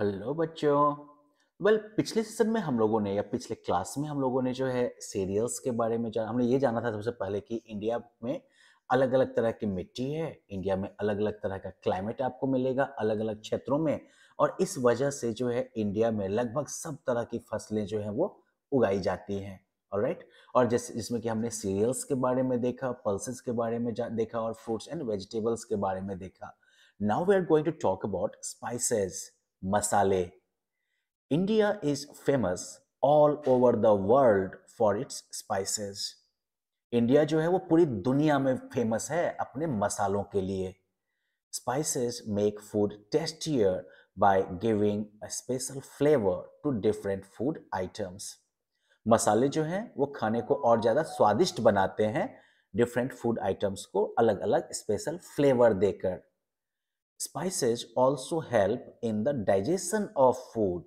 Hello बच्चों well well, पिछले session में हम लोगों ने या पिछले क्लास में हम लोगों ने जो है सीरियल्स के बारे में जाना हमने ये जाना था सबसे पहले कि इंडिया में अलग अलग तरह की मिट्टी है इंडिया में अलग अलग तरह का क्लाइमेट आपको मिलेगा अलग अलग क्षेत्रों में और इस वजह से जो है इंडिया में लगभग सब तरह की फसलें जो हैं वो उगाई जाती हैं और राइट और जैसे जिसमें कि हमने सीरियल्स के बारे में देखा पल्सेस के बारे में देखा और फ्रूट्स एंड वेजिटेबल्स के बारे में देखा now we are going to talk about spices मसाले India is famous all over the world for its spices India जो है वो पूरी दुनिया में फेमस है अपने मसालों के लिए spices make food tastier by giving special flavour to different food items मसाले जो हैं वो खाने को और ज़्यादा स्वादिष्ट बनाते हैं डिफरेंट फूड आइटम्स को अलग अलग स्पेशल फ्लेवर देकर spices also help in the digestion of food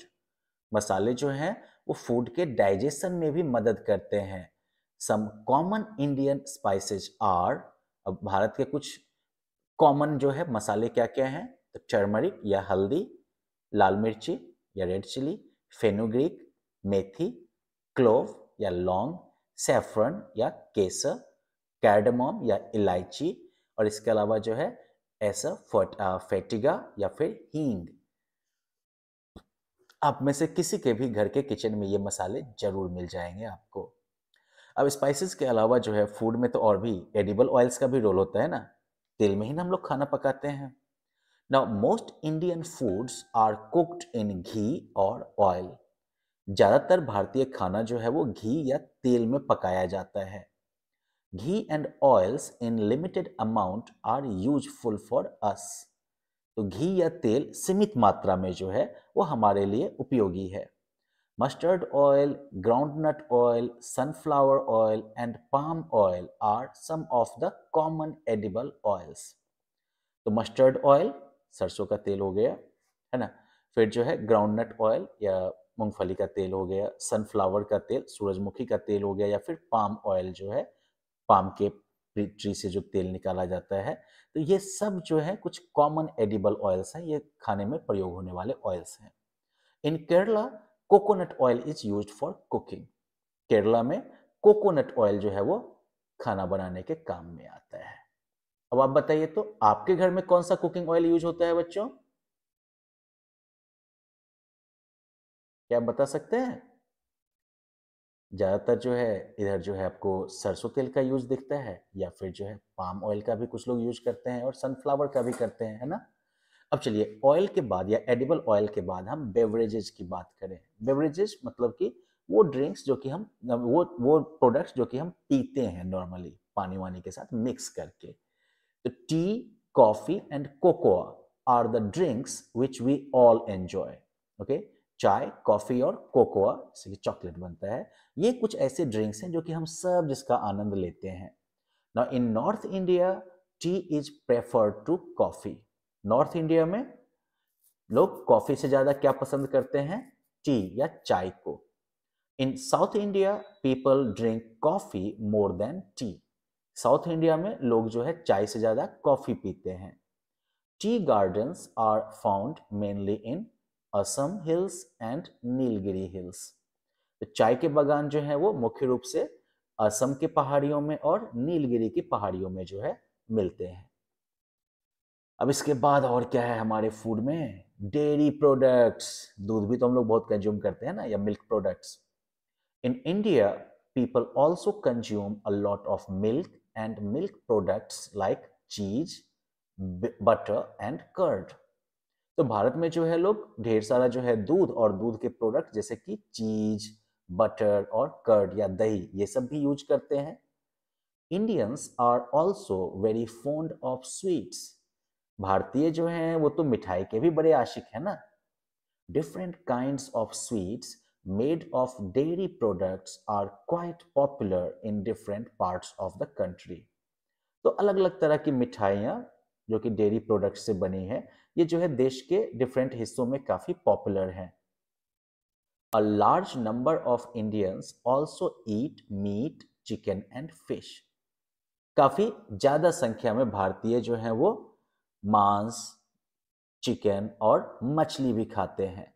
मसाले जो हैं वो फूड के डाइजेशन में भी मदद करते हैं some common Indian spices are अब भारत के कुछ कॉमन जो है मसाले क्या क्या हैं तो टर्मरिक या हल्दी लाल मिर्ची या रेड चिली फेनोग्रीक मेथी क्लोव या लौंग सेफ्रन या केसर कैडमोम या इलायची और इसके अलावा जो है ऐसा फट फेटिगा या फिर हींग आप में से किसी के भी घर के किचन में ये मसाले जरूर मिल जाएंगे आपको अब स्पाइसेस के अलावा जो है फूड में तो और भी एडिबल ऑयल्स का भी रोल होता है ना तेल में ही ना हम लोग खाना पकाते हैं now most Indian foods are cooked in ghee और ऑयल ज़्यादातर भारतीय खाना जो है वो घी या तेल में पकाया जाता है ghee and oils in limited amount are useful for us तो घी या तेल सीमित मात्रा में जो है वो हमारे लिए उपयोगी है mustard oil groundnut oil sunflower oil and palm oil are some of the common edible oils तो मस्टर्ड ऑयल सरसों का तेल हो गया है ना फिर जो है ग्राउंडनट ऑयल या मूंगफली का तेल हो गया सनफ्लावर का तेल सूरजमुखी का तेल हो गया या फिर पाम ऑयल जो है पाम के ट्री से जो तेल निकाला जाता है तो ये सब जो है कुछ कॉमन एडिबल ऑयल्स हैं ये खाने में प्रयोग होने वाले ऑयल्स हैं in Kerala coconut oil is use for cooking Kerala में कोकोनट ऑयल जो है वो खाना बनाने के काम में आता है अब आप बताइए तो आपके घर में कौन सा कुकिंग ऑयल यूज होता है बच्चों क्या आप बता सकते हैं ज़्यादातर जो है इधर जो है आपको सरसों तेल का यूज़ दिखता है या फिर जो है पाम ऑयल का भी कुछ लोग यूज करते हैं और सनफ्लावर का भी करते हैं है ना अब चलिए ऑयल के बाद या एडिबल ऑयल के बाद हम बेवरेजेज की बात करें बेवरेजेज मतलब कि वो ड्रिंक्स जो कि हम वो वो प्रोडक्ट्स जो कि हम पीते हैं नॉर्मली पानी वानी के साथ मिक्स करके तो tea coffee and cocoa are the drinks which we all enjoy okay चाय कॉफ़ी और कोकोआ जैसे कि चॉकलेट बनता है ये कुछ ऐसे ड्रिंक्स हैं जो कि हम सब जिसका आनंद लेते हैं ना in North India tea is preferred to coffee North India में लोग कॉफ़ी से ज़्यादा क्या पसंद करते हैं टी या चाय को in South India people drink coffee more than tea South India में लोग जो है चाय से ज़्यादा कॉफ़ी पीते हैं tea gardens are found mainly in Assam hills and Nilgiri hills तो चाय के बागान जो है वो मुख्य रूप से असम के पहाड़ियों में और नीलगिरी की पहाड़ियों में जो है मिलते हैं अब इसके बाद और क्या है हमारे फूड में डेयरी प्रोडक्ट्स दूध भी तो हम लोग बहुत कंज्यूम करते हैं ना या milk products in India people also consume a lot of milk and milk products like cheese butter and curd तो भारत में जो है लोग ढेर सारा जो है दूध और दूध के प्रोडक्ट जैसे कि चीज बटर और कर्ड या दही ये सब भी यूज करते हैं Indians are also very fond of sweets भारतीय जो हैं वो तो मिठाई के भी बड़े आशिक हैं ना different kinds of sweets made of dairy products are quite popular in different parts of the country तो अलग अलग तरह की मिठाइयाँ जो कि डेयरी प्रोडक्ट से बनी है ये जो है देश के डिफरेंट हिस्सों में काफ़ी पॉपुलर है a large number of Indians also eat meat chicken and fish काफ़ी ज़्यादा संख्या में भारतीय जो है वो मांस चिकन और मछली भी खाते हैं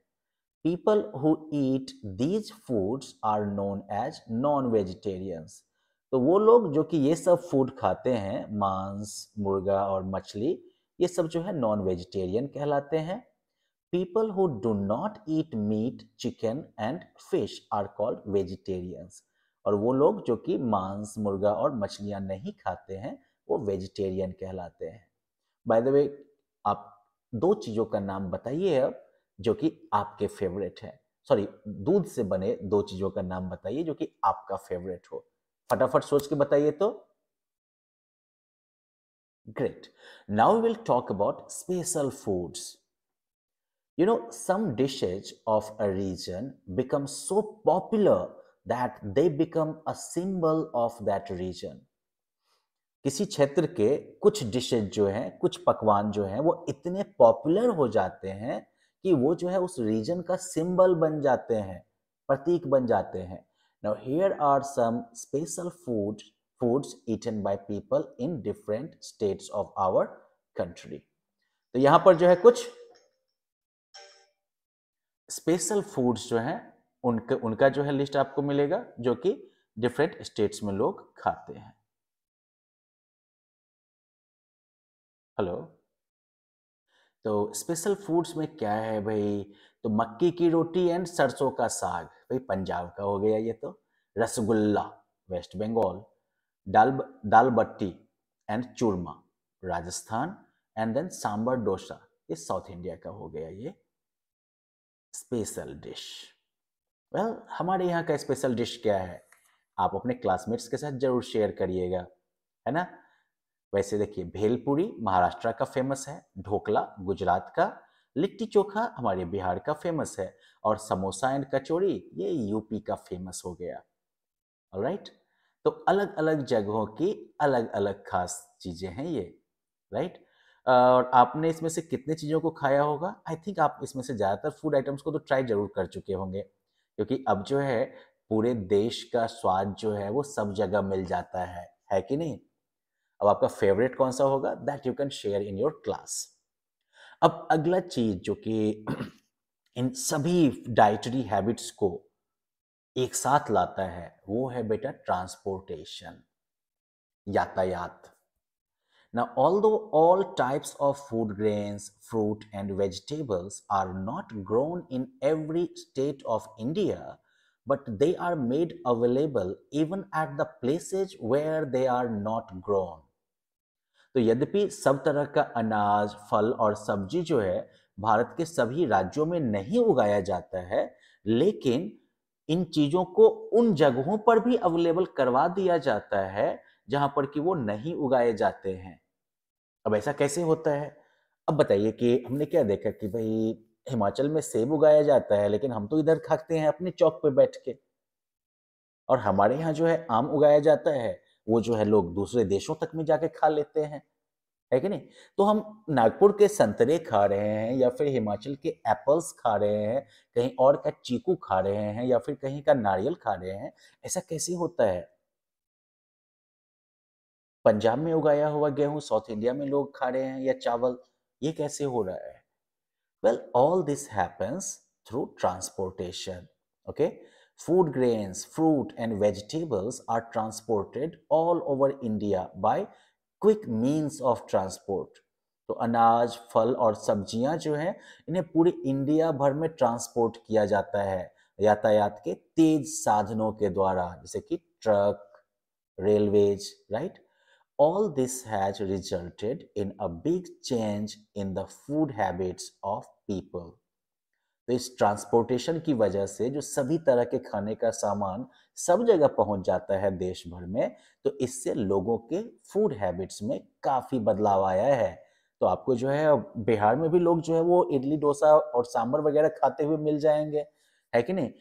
people who eat these foods are known as non vegetarians तो वो लोग जो कि ये सब फूड खाते हैं मांस मुर्गा और मछली ये सब जो है नॉन वेजिटेरियन कहलाते हैं people who do not eat meat chicken and fish are called vegetarians और वो लोग जो कि मांस मुर्गा और मछलियाँ नहीं खाते हैं वो वेजिटेरियन कहलाते हैं बाय द वे आप दो चीज़ों का नाम बताइए अब जो कि आपके फेवरेट है सॉरी दूध से बने दो चीज़ों का नाम बताइए जो कि आपका फेवरेट हो फटाफट सोच के बताइए तो great now will talk about special foods you know some dishes of a region become so popular that they become a symbol of that region किसी क्षेत्र के कुछ डिशेज जो है कुछ पकवान जो है वो इतने पॉपुलर हो जाते हैं कि वो जो है उस रीजन का सिंबल बन जाते हैं प्रतीक बन जाते हैं Now here are some special food foods eaten by people in different states of our country. तो यहाँ पर जो है कुछ स्पेशल फूड्स जो हैं उनका उनका जो है लिस्ट आपको मिलेगा जो कि डिफरेंट स्टेट्स में लोग खाते हैं हेलो तो स्पेशल फूड्स में क्या है भाई तो मक्की की रोटी एंड सरसों का साग भाई पंजाब का हो गया ये तो rasgulla West Bengal dal dal batti and churma Rajasthan and then sambar dosa ये साउथ इंडिया का हो गया ये स्पेशल डिश वेल हमारे यहाँ का स्पेशल डिश क्या है आप अपने क्लासमेट्स के साथ जरूर शेयर करिएगा है ना वैसे देखिए भेलपुरी महाराष्ट्र का फेमस है ढोकला गुजरात का लिट्टी चोखा हमारे बिहार का फेमस है और समोसा एंड कचौड़ी ये यूपी का फेमस हो गया राइट right? तो अलग अलग जगहों की अलग अलग खास चीज़ें हैं ये राइट right? और आपने इसमें से कितने चीज़ों को खाया होगा आई थिंक आप इसमें से ज़्यादातर फूड आइटम्स को तो ट्राई जरूर कर चुके होंगे क्योंकि अब जो है पूरे देश का स्वाद जो है वो सब जगह मिल जाता है है कि नहीं अब आपका फेवरेट कौन सा होगा that you can share in your class अब अगला चीज जो कि इन सभी डाइटरी हैबिट्स को एक साथ लाता है वो है बेटा ट्रांसपोर्टेशन यातायात ना although all types of food grains fruit and vegetables are not grown in every state of India but they are made available even at the places where they are not grown तो यद्यपि सब तरह का अनाज फल और सब्जी जो है भारत के सभी राज्यों में नहीं उगाया जाता है लेकिन इन चीजों को उन जगहों पर भी अवेलेबल करवा दिया जाता है जहां पर कि वो नहीं उगाए जाते हैं अब ऐसा कैसे होता है अब बताइए कि हमने क्या देखा कि भाई हिमाचल में सेब उगाया जाता है लेकिन हम तो इधर खाते हैं अपने चौक पे बैठ के और हमारे यहाँ जो है आम उगाया जाता है वो जो है लोग दूसरे देशों तक में जाके खा लेते हैं है कि नहीं तो हम नागपुर के संतरे खा रहे हैं या फिर हिमाचल के एप्पल्स खा रहे हैं कहीं और का चीकू खा रहे हैं या फिर कहीं का नारियल खा रहे हैं ऐसा कैसे होता है पंजाब में उगाया हुआ गेहूं साउथ इंडिया में लोग खा रहे हैं या चावल ये कैसे हो रहा है well all this happens through transportation okay Food grains, fruit and vegetables are transported all over India by quick means of transport तो अनाज फल और सब्जियां जो हैं इन्हें पूरे इंडिया भर में ट्रांसपोर्ट किया जाता है यातायात के तेज साधनों के द्वारा जैसे कि truck railways right all this has resulted in a big change in the food habits of people तो इस ट्रांसपोर्टेशन की वजह से जो सभी तरह के खाने का सामान सब जगह पहुंच जाता है देश भर में तो इससे लोगों के फूड हैबिट्स में काफ़ी बदलाव आया है तो आपको जो है बिहार में भी लोग जो है वो इडली डोसा और सांभर वगैरह खाते हुए मिल जाएंगे है कि नहीं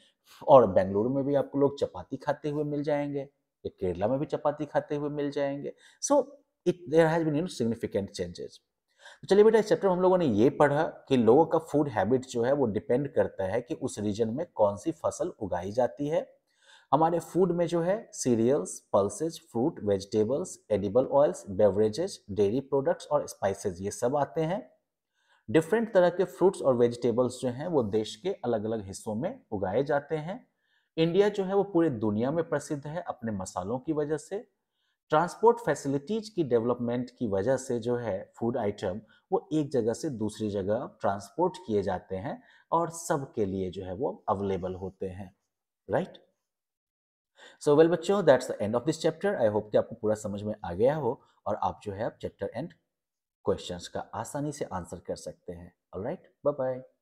और बेंगलुरु में भी आपको लोग चपाती खाते हुए मिल जाएंगे केरला में भी चपाती खाते हुए मिल जाएंगे so it there has been you significant changes तो चलिए बेटा इस चैप्टर में हम लोगों ने ये पढ़ा कि लोगों का फूड हैबिट जो है वो डिपेंड करता है कि उस रीजन में कौन सी फसल उगाई जाती है हमारे फूड में जो है cereals pulses fruit vegetables edible oils beverages dairy products और स्पाइसेस ये सब आते हैं डिफरेंट तरह के फ्रूट्स और वेजिटेबल्स जो हैं वो देश के अलग अलग हिस्सों में उगाए जाते हैं इंडिया जो है वो पूरे दुनिया में प्रसिद्ध है अपने मसालों की वजह से ट्रांसपोर्ट फैसिलिटीज की डेवलपमेंट की वजह से जो है फूड आइटम वो एक जगह से दूसरी जगह ट्रांसपोर्ट किए जाते हैं और सबके लिए जो है वो अवेलेबल होते हैं राइट सो वेल बच्चों that's the end of this chapter I hope कि आपको पूरा समझ में आ गया हो और आप जो है आप चैप्टर एंड क्वेश्चंस का आसानी से आंसर कर सकते हैं ऑलराइट बाय बाय